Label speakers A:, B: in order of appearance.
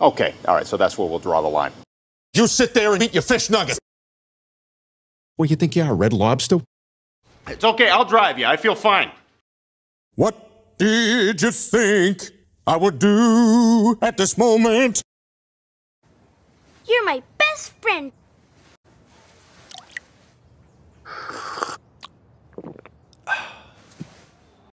A: Okay, all right, so that's where we'll draw the line. You sit there and eat your fish nuggets. What, you think you are, Red Lobster?
B: It's okay, I'll drive you. I feel fine.
C: What did you think I would do at this moment?
B: You're
D: my
E: best friend,